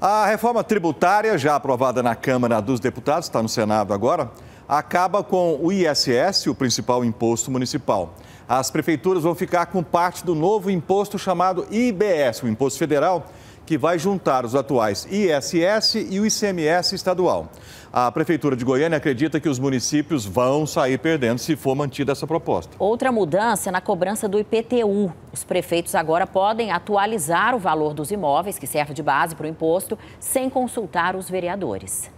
A reforma tributária, já aprovada na Câmara dos Deputados, está no Senado agora, acaba com o ISS, o principal imposto municipal. As prefeituras vão ficar com parte do novo imposto chamado IBS, o Imposto Federal, que vai juntar os atuais ISS e o ICMS estadual. A Prefeitura de Goiânia acredita que os municípios vão sair perdendo se for mantida essa proposta. Outra mudança é na cobrança do IPTU. Os prefeitos agora podem atualizar o valor dos imóveis, que serve de base para o imposto, sem consultar os vereadores.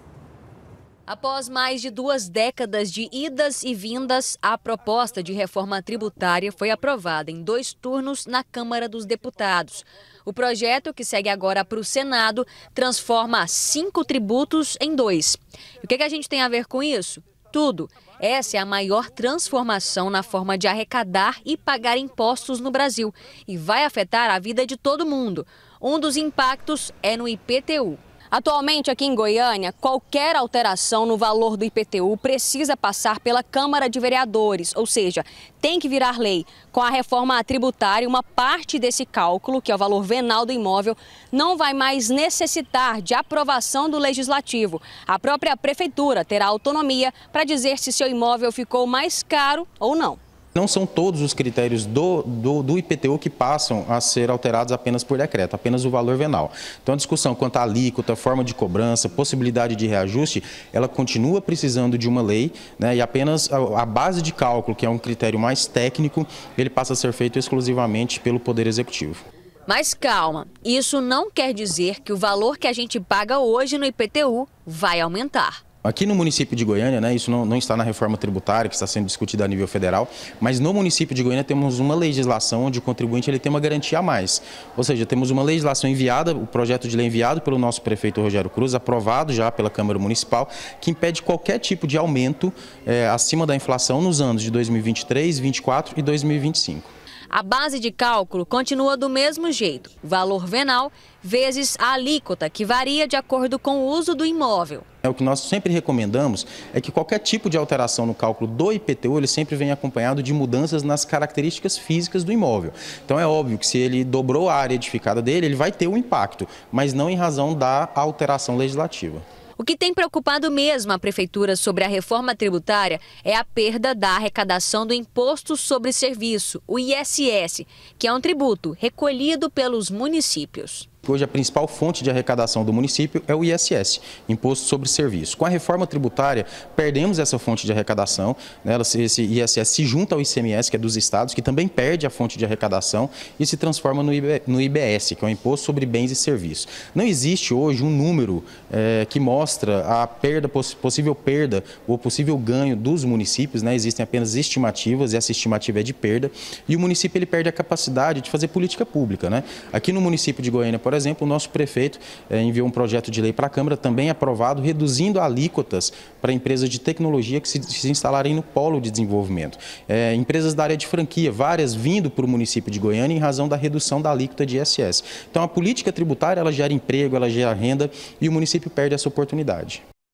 Após mais de duas décadas de idas e vindas, a proposta de reforma tributária foi aprovada em dois turnos na Câmara dos Deputados. O projeto, que segue agora para o Senado, transforma cinco tributos em dois. E o que, que a gente tem a ver com isso? Tudo. Essa é a maior transformação na forma de arrecadar e pagar impostos no Brasil e vai afetar a vida de todo mundo. Um dos impactos é no IPTU. Atualmente, aqui em Goiânia, qualquer alteração no valor do IPTU precisa passar pela Câmara de Vereadores, ou seja, tem que virar lei. Com a reforma tributária, uma parte desse cálculo, que é o valor venal do imóvel, não vai mais necessitar de aprovação do legislativo. A própria prefeitura terá autonomia para dizer se seu imóvel ficou mais caro ou não não são todos os critérios do, do, do, IPTU que passam a ser alterados apenas por decreto, apenas o valor venal. Então, a discussão quanto à alíquota, forma de cobrança, possibilidade de reajuste, ela continua precisando de uma lei né, e apenas a, a base de cálculo, que é um critério mais técnico, ele passa a ser feito exclusivamente pelo Poder Executivo. Mas calma, isso não quer dizer que o valor que a gente paga hoje no IPTU vai aumentar. Aqui no município de Goiânia, né, isso não, não, está na reforma tributária que está sendo discutida a nível federal, mas no município de Goiânia temos uma legislação onde o contribuinte ele tem uma garantia a mais. Ou seja, temos uma legislação enviada, o projeto de lei enviado pelo nosso prefeito Rogério Cruz, aprovado já pela Câmara Municipal, que impede qualquer tipo de aumento é, acima da inflação nos anos de 2023, 2024 e 2025. A base de cálculo continua do mesmo jeito, valor venal vezes a alíquota, que varia de acordo com o uso do imóvel. Então, o que nós sempre recomendamos é que qualquer tipo de alteração no cálculo do IPTU, ele sempre vem acompanhado de mudanças nas características físicas do imóvel. Então, é óbvio que se ele dobrou a área edificada dele, ele vai ter um impacto, mas não em razão da alteração legislativa. O que tem preocupado mesmo a Prefeitura sobre a reforma tributária é a perda da arrecadação do Imposto sobre Serviço, o ISS, que é um tributo recolhido pelos municípios. Hoje a principal fonte de arrecadação do município é o ISS, Imposto sobre Serviço. Com a reforma tributária, perdemos essa fonte de arrecadação. Né? Esse ISS se junta ao ICMS, que é dos estados, que também perde a fonte de arrecadação e se transforma no IBS, que é o Imposto sobre Bens e Serviços. Não existe hoje um número é, que mostra a perda, possível perda ou possível ganho dos municípios. Né? Existem apenas estimativas e essa estimativa é de perda. E o município ele perde a capacidade de fazer política pública. Né? Aqui no município de Goiânia, por exemplo, o nosso prefeito eh, enviou um projeto de lei para a Câmara, também aprovado, reduzindo alíquotas para empresas de tecnologia que se, instalarem no polo de desenvolvimento. Eh, empresas da área de franquia, várias vindo para o município de Goiânia em razão da redução da alíquota de ISS. Então, a política tributária ela gera emprego, ela gera renda e o município perde essa oportunidade.